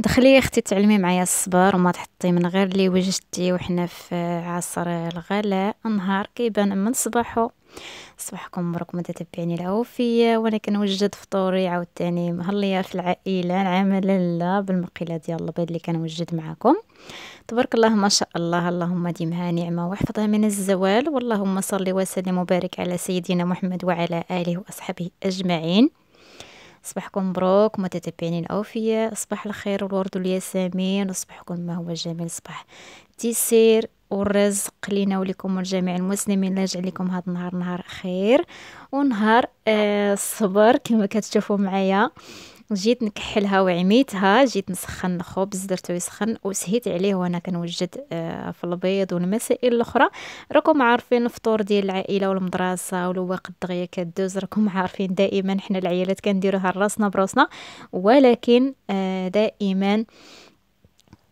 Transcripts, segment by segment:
دخلي يا اختي تعلمي معايا الصبر وما تحطي من غير اللي وجدتي وحنا في عصر الغلاء نهار كيبان من صباحو صباحكم مبروك ما تتبعني العوفية وانا كنوجد فطوري عاوتاني مهلية في العائلة العاملة لا بالمقيلة ديال البيض اللي كنوجد معاكم تبارك الله ما شاء الله اللهم ديمها نعمة واحفظها من الزوال واللهم صل وسلم وبارك على سيدنا محمد وعلى آله وأصحابه أجمعين صباحكم مبروك متتبعين الأوفياء صباح الخير والورد والياسمين وصباحكم ما هو جميل صباح تيسير والرزق لينا ولكم ولجميع المسلمين لا يجعل لكم هذا النهار نهار خير ونهار آه الصبر كما كتشوفوا معايا جيت نكحلها وعميتها جيت نسخن الخبز درتو يسخن وسهيت عليه وانا كنوجد آه، في البيض والمسائل الاخرى راكم عارفين الفطور ديال العائله والمدرسه والوقت الدغيا كدوز راكم عارفين دائما حنا العيالات كنديروها راسنا براسنا ولكن آه، دائما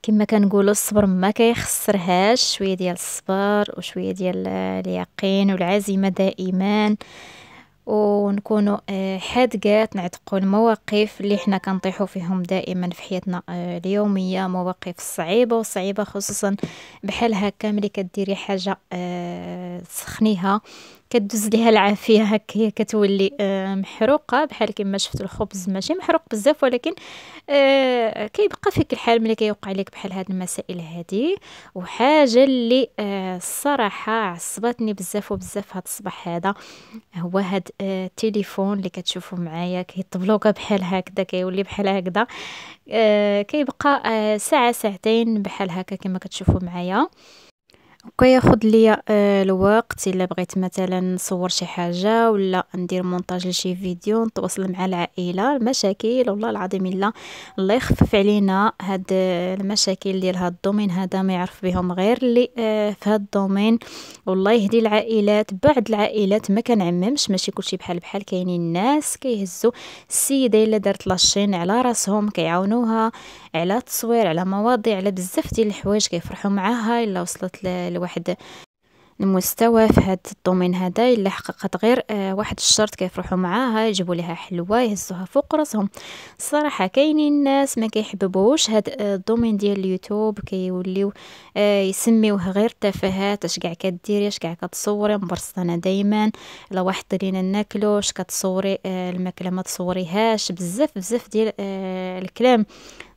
كما كنقولوا الصبر ما كيخسرهاش شويه ديال الصبر وشويه ديال اليقين والعزيمه دائما ونكونوا آه، حادقات نعتقوا المواقف اللي حنا كنطيحوا فيهم دائما في حياتنا آه، اليوميه مواقف صعيبه وصعيبه خصوصا بحال هكا ملي كديري حاجه تسخنيها آه، كدوز ليها العافيه هكا هي كتولي آه، محروقه بحال كما شفت الخبز ماشي محروق بزاف ولكن آه، كيبقى فيك الحال ملي كيوقع لك بحال هاد المسائل هادي وحاجه اللي آه، الصراحه عصبتني بزاف وبزاف هاد الصباح هذا هو هاد التليفون اللي كتشوفوا معايا كيتبلوكا بحال هكذا كيولي بحال هكذا كيبقى ساعه ساعتين بحال هكا كما كتشوفوا معايا وكياخد ليا آه، الوقت الا بغيت مثلا نصور شي حاجه ولا ندير مونتاج لشي فيديو نتواصل مع العائله المشاكل والله العظيم الا الله يخفف علينا هاد آه، المشاكل ديال هاد الدومين هذا ما يعرف بهم غير اللي آه، في هاد الدومين والله يهدي العائلات بعض العائلات ما كنعممش ماشي كلشي بحال بحال كاينين الناس كيهزوا السيده الا دارت لاشين على راسهم كيعاونوها على التصوير على مواضيع على بزاف ديال الحوايج كيفرحوا معاها الا وصلت لواحد المستوى في هاد الدومين هذا الا حققت غير آه واحد الشرط كيفرحوا معاها يجيبوا لها حلوى يهزوها فوق راسهم الصراحه كاينين ناس ما كيحببوش هاد آه، الدومين ديال اليوتيوب كيوليو آه يسميوه غير تفاهات اش كاع كديري اش كاع كتصوري مبرصانه دائما لا واحد لينا ناكلو اش كتصوري آه الماكله ما تصوريهاش بزاف بزاف ديال آه، الكلام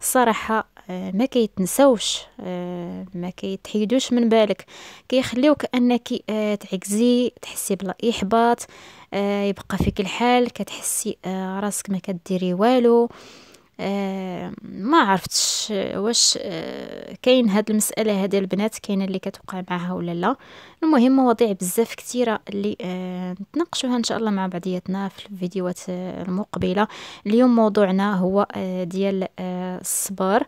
الصراحه آه، ما كيتنساوش آه، ما كيتحيدوش من بالك كيخليوك انك آه، تعكزي تحسي بلا احباط يبقى فيك الحال كتحسي راسك ما كديري والو ما عرفتش آه، واش آه، كاين هاد المساله هاد البنات كاينه اللي كتوقع معها ولا لا المهم مواضيع بزاف كثيره اللي آه، نتناقشوها ان شاء الله مع بعضياتنا في الفيديوهات المقبله اليوم موضوعنا هو ديال الصبر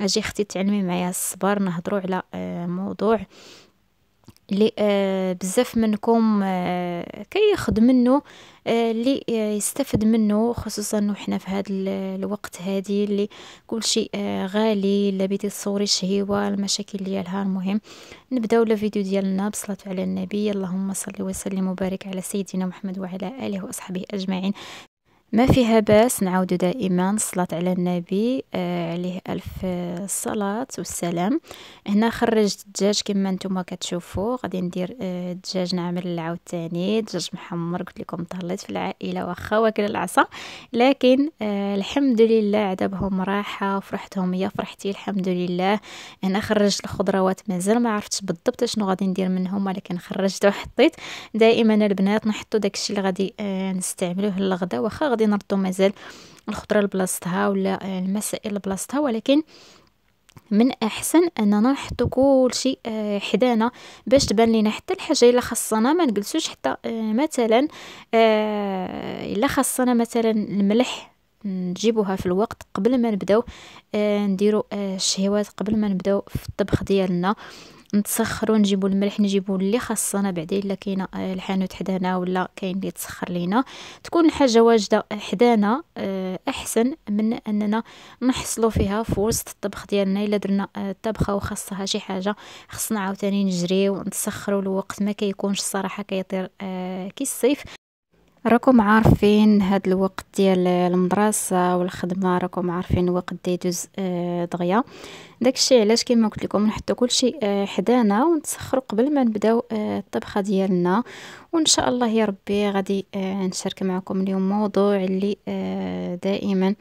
اجي اختي تعلمي معايا الصبر نهضروا على موضوع اللي آه، بزاف منكم آه، يخد منه آه، اللي يستفد منه خصوصا وحنا في هذا الوقت هذه اللي كل شيء غالي لا بيتي تصوري شهيوه المشاكل ديالها المهم نبداو لا فيديو ديالنا بصلاه على النبي اللهم صل وسلم وبارك على سيدنا محمد وعلى اله واصحابه اجمعين ما فيها باس نعاودو دائما الصلاة على النبي آه عليه ألف الصلاة والسلام هنا خرجت الدجاج كما نتوما كتشوفوا غادي ندير آه الدجاج نعمل العود تاني دجاج محمر قلت لكم طلت في العائله واخا واكله العصا لكن آه الحمد لله عذابهم راحه وفرحتهم هي فرحتي الحمد لله هنا خرجت الخضروات مازال ما عرفتش بالضبط شنو غادي ندير منهم ولكن خرجت وحطيت دائما البنات نحطوا داكشي اللي غادي آه نستعملوه للغدا واخا غادي غادي نردو مازال الخضره لبلاصتها ولا المسائل يعني لبلاصتها ولكن من احسن اننا نحطو كل شيء آه، حدانا باش تبان لينا حتى الحاجه الا خصنا ما نجلسوش حتى آه، مثلا آه، الا خصنا مثلا الملح نجيبوها في الوقت قبل ما نبداو نديرو الشهيوات قبل ما نبداو في الطبخ ديالنا نتسخرو نجيبو الملح نجيبو اللي خاصنا بعدين الا كاينه آه، الحانوت حدانا ولا كاين اللي تسخر لينا تكون الحاجه واجده حدانا آه، احسن من اننا نحصلو فيها في وسط الطبخ ديالنا الا درنا آه، الطبخه وخاصها شي حاجه خصنا عاوتاني نجريو ونتسخروا الوقت ما كيكونش الصراحه كيطير كي الصيف راكم عارفين هاد الوقت ديال المدرسة والخدمة راكم عارفين الوقت ديدوز آه، دغيا داكشي علاش كما قلت لكم نحطو كلشي آه، حدانا ونتسخرو قبل ما نبداو آه، الطبخه ديالنا وان شاء الله يا ربي غادي نشارك معكم اليوم موضوع اللي دائما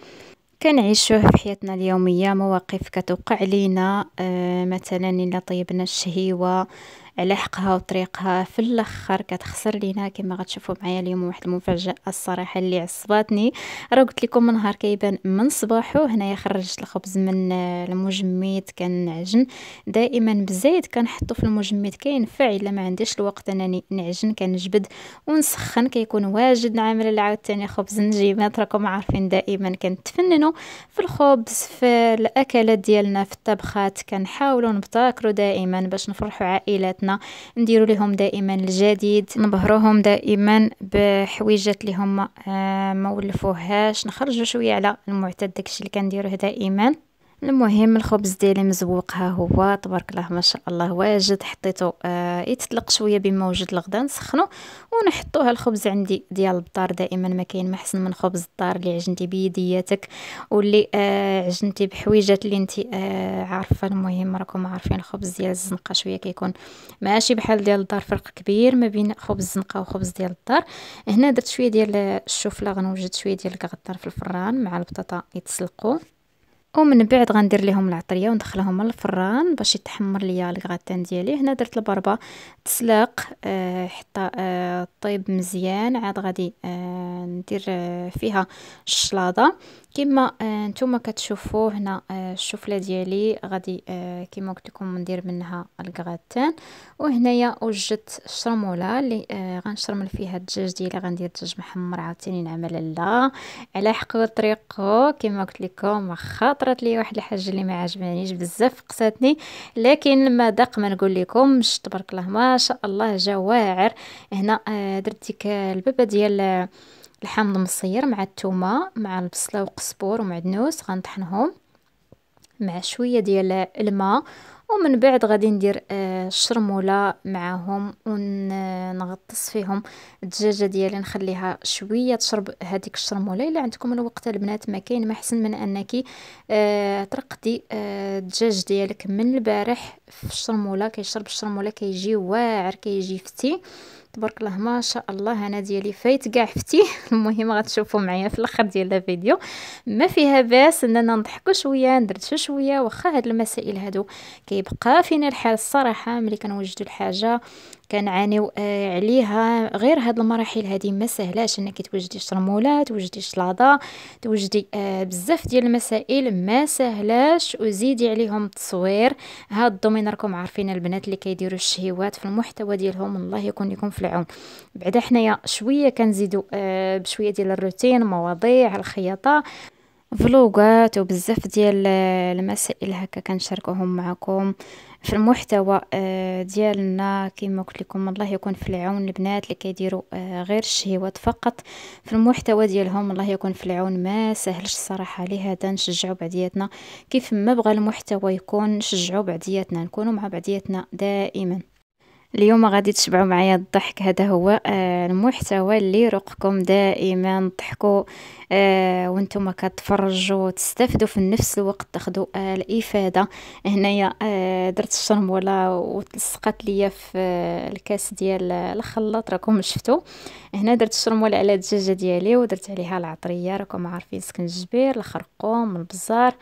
كنعيشوه في حياتنا اليوميه مواقف كتوقع لينا مثلا الا طيبنا الشهيوه على حقها وطريقها في الاخر كتخسر لينا كما غتشوفوا معايا اليوم واحد المفاجاه الصراحه اللي عصباتني راه قلت لكم النهار كيبان من صباحو هنايا خرجت الخبز من آه، المجمد كنعجن دائما بزيت كنحطو في المجمد كينفع الا ما عنديش الوقت انني نعجن كنجبد ونسخن كيكون واجد نعمل عاوتاني خبز نجيمات راكم عارفين دائما كنتفننوا في الخبز في الاكلات ديالنا في الطبخات كنحاولوا نبتكروا دائما باش نفرحوا عائلاتنا حياتنا نديرو لهم دائما الجديد نبهروهم دائما بحويجات اللي هما آه، ما ولفوهاش نخرجوا شويه على المعتاد داكشي اللي كنديروه دائما المهم الخبز ديالي مزوق ها هو تبارك الله ما شاء الله واجد حطيته آه يتطلق شويه بما وجد الغدا نسخنو ونحطو هالخبز عندي ديال الدار دائما ما كاين ما احسن من خبز الدار اللي عجنتي بيدياتك واللي آه عجنتي بحويجات اللي انت آه عارفه المهم راكم عارفين الخبز ديال الزنقه شويه كيكون ماشي بحال ديال الدار فرق كبير ما بين خبز الزنقه وخبز ديال الدار هنا درت شويه ديال الشوفله غنوجد شويه ديال الكغدار في الفران مع البطاطا يتسلقوا ومن بعد غندير ليهم العطريه وندخلهم الفران باش يتحمر ليا الغراتان ديالي هنا درت البربه تسلق آه، حتى آه، طيب مزيان عاد غادي آه ندير آه، فيها الشلاضه كما آه، نتوما كتشوفوا هنا آه، الشفله ديالي غادي كما قلت لكم ندير منها الكغاتان وهنايا وجدت الشرموله اللي غنشرمل فيها الدجاج ديالي غندير دجاج محمر عاوتاني نعمل لا على حق طريقه كما قلت لكم خاطرت لي واحد الحاجه اللي ما عجبانيش بزاف قصاتني لكن لما دق ما نقول لكمش تبارك الله ما شاء الله جواعر هنا درت ديك البابه ديال الحامض مصير مع التومة مع البصلة وقصبور ومعدنوس غنطحنهم مع شوية ديال الماء ومن بعد غادي ندير آه، الشرمولة معاهم ونغطس فيهم الدجاجة ديالي نخليها شوية تشرب هذيك الشرمولة إلا عندكم الوقت البنات ما كاين ما حسن من أنك ترقدي آه، آه، الدجاج ديالك من البارح في الشرموله كيشرب الشرموله كيجي واعر كيجي فتي تبارك الله ما شاء الله انا ديالي فايت كاع فتي المهم غتشوفوا معايا في الاخر ديال الفيديو ما فيها باس اننا نضحكوا شويه ندردشوا شويه واخا هاد المسائل هادو كيبقى فينا الحال الصراحه ملي كنوجدوا الحاجه كنعانيو آه عليها غير هاد المراحل هادي ما سهلاش انك توجدي الشرموله توجدي شلاضه توجدي آه، بزاف ديال المسائل ما سهلاش وزيدي عليهم التصوير هاد الدومين راكم عارفين البنات اللي كيديروا الشهيوات في المحتوى ديالهم الله يكون لكم في العون بعدا حنايا شويه كنزيدو آه، بشويه ديال الروتين مواضيع الخياطه فلوقات وبزاف ديال المسائل هكا كنشاركوهم معكم في المحتوى آه، ديالنا كما قلت لكم الله يكون في العون البنات اللي كيديروا آه، غير الشهوات فقط في المحتوى ديالهم الله يكون في العون ما سهلش الصراحه لهذا نشجعوا بعضياتنا كيف ما بغى المحتوى يكون نشجعوا بعضياتنا نكونوا مع بعضياتنا دائما اليوم غادي تشبعوا معايا الضحك هذا هو آه، المحتوى اللي رقكم دائما تضحكوا آه، وانتم كتفرجوا تستافدوا في نفس الوقت تاخذوا آه، الافاده هنايا درت الشرموله وتلصقات ليا في الكاس ديال الخلاط راكم شفتوا هنا درت الشرموله على الدجاجه ديالي ودرت عليها العطريه راكم عارفين سكنجبير الخرقوم البزار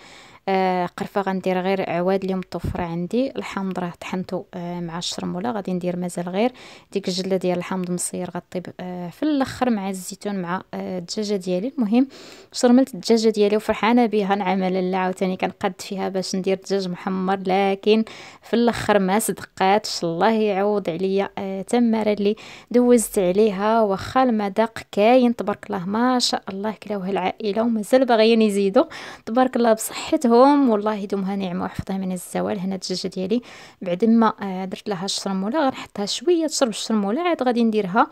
آه، قرفه غندير غير عواد اللي متوفره عندي الحامض راه طحنته آه، مع الشرموله غادي ندير مازال غير ديك الجله ديال الحامض مصير غطيب آه، في الاخر مع الزيتون مع الدجاجه ديالي المهم شرملت الدجاجه ديالي وفرحانه بها نعم لله عاوتاني كنقاد فيها باش ندير دجاج محمر لكن في الاخر ما صدقاتش الله يعوض عليا تماره اللي دوزت عليها واخا المذاق كاين تبارك الله ما شاء الله كلاوه العائله ومازال باغيين يزيدوا تبارك الله بصحته لهم والله يدومها نعمة وحفظها من الزوال هنا الدجاجة ديالي بعد ما آه، درت لها الشرمولة غنحطها شوية تشرب الشرمولة عاد غادي نديرها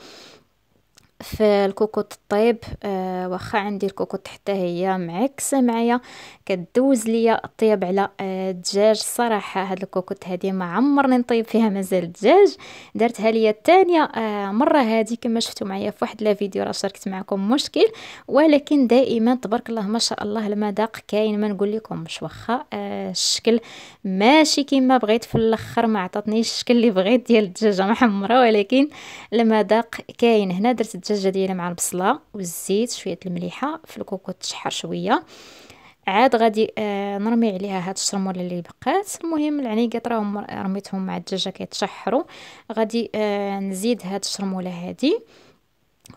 في الكوكوط الطيب أه واخا عندي الكوكوط حتى هي معكسه معايا كدوز ليا الطياب على الدجاج أه صراحه هاد الكوكوط هادي ما عمرني نطيب فيها مازال الدجاج درتها ليا الثانيه أه مره هادي كما شفتوا معايا في واحد لا فيديو راه شاركت معكم مشكل ولكن دائما تبارك الله ما شاء الله المذاق كاين ما نقول لكم مش واخا آه، الشكل ماشي كيما بغيت في الاخر ما عطاتنيش الشكل اللي بغيت ديال الدجاجه محمره ولكن المذاق كاين هنا درت الدجاجه ديالي مع البصله والزيت شويه المليحه في الكوكوط تشحر شويه عاد غادي آه نرمي عليها هاد الشرموله اللي بقات المهم العنيقات راهم رميتهم مع الدجاجه كيتشحروا غادي آه نزيد هاد الشرموله هادي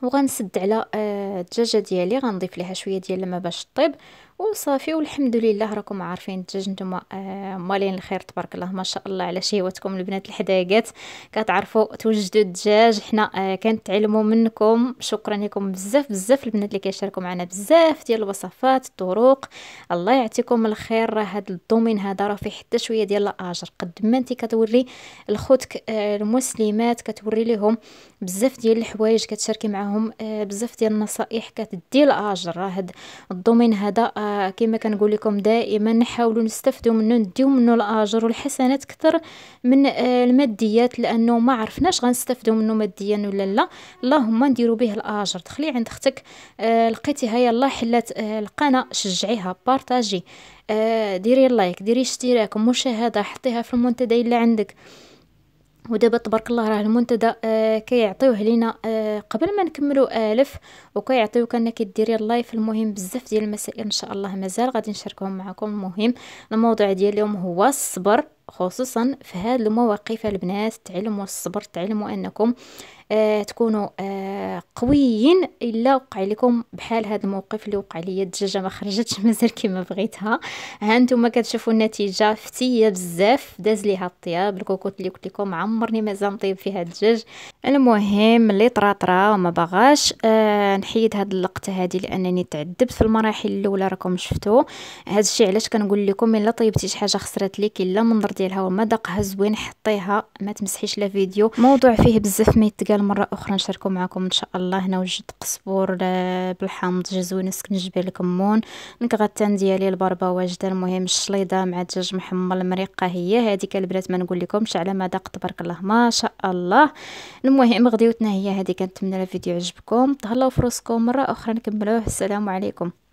وغنسد على آه، الدجاجه آه ديالي غنضيف لها شويه ديال الماء باش طيب وصافي والحمد لله راكم عارفين الدجاج نتوما آه، مالين الخير تبارك الله ما شاء الله على شهوتكم البنات الحدايقات كتعرفوا توجدوا الدجاج حنا آه كنتعلموا منكم شكرا لكم بزاف بزاف البنات اللي كيشاركوا معنا بزاف ديال الوصفات الطرق الله يعطيكم الخير راه هذا الدومين هذا راه فيه حتى شويه ديال الاجر قد ما انت كتوري لخوتك آه، المسلمات كتوري لهم بزاف ديال الحوايج كتشاركي معاهم آه، بزاف ديال النصائح كتدي الاجر راه هذا الدومين هذا كما كنقول لكم دائما نحاولوا نستفدوا منه نديو منه الاجر والحسنات اكثر من آه، الماديات لانه ما عرفناش غنستافدوا منه ماديا ولا لا اللهم نديروا به الاجر دخلي عند اختك آه، لقيتيها يلا حلات آه، القناه شجعيها بارطاجي ديري لايك ديري اشتراك مشاهده حطيها في المنتدى اللي عندك ودابا تبارك الله راه المنتدى آه كيعطيوه لينا آه قبل ما نكملوا الف آه، وكيعطيوك انك كديري اللايف المهم بزاف ديال المسائل ان شاء الله مازال غادي نشاركهم معكم المهم الموضوع ديال اليوم هو الصبر خصوصا في هذه المواقف البنات تعلموا الصبر تعلموا انكم آه تكونوا آه قويين الا وقع لكم بحال هذا الموقف اللي وقع لي الدجاجه ما خرجتش مازال كما بغيتها ها انتم كتشوفوا النتيجه فتيه بزاف داز ليها الطياب الكوكوت اللي قلت لكم عمرني مازال نطيب فيها الدجاج المهم اللي طراطرا وما باغاش آه نحيد هاد اللقطه هادي لانني تعذبت في المراحل الاولى راكم شفتو هذا الشيء علاش كنقول لكم الا طيبتي شي حاجه خسرت ليك الا المنظر ديالها ومذاقها زوين حطيها ما تمسحيش لا فيديو موضوع فيه بزاف ما يتقال مره اخرى نشاركو معكم ان شاء الله هنا وجد قصبور آه، بالحامض جزوين سكن الكمون كمون نكغتان ديالي البربه واجده المهم الشليضه مع دجاج محمر المريقه هي هذيك البنات ما نقول لكمش على مذاق تبارك الله ما شاء الله المهم غديوتنا هي هذه من الفيديو عجبكم تهلاو فروسكم مره اخرى نكملوه السلام عليكم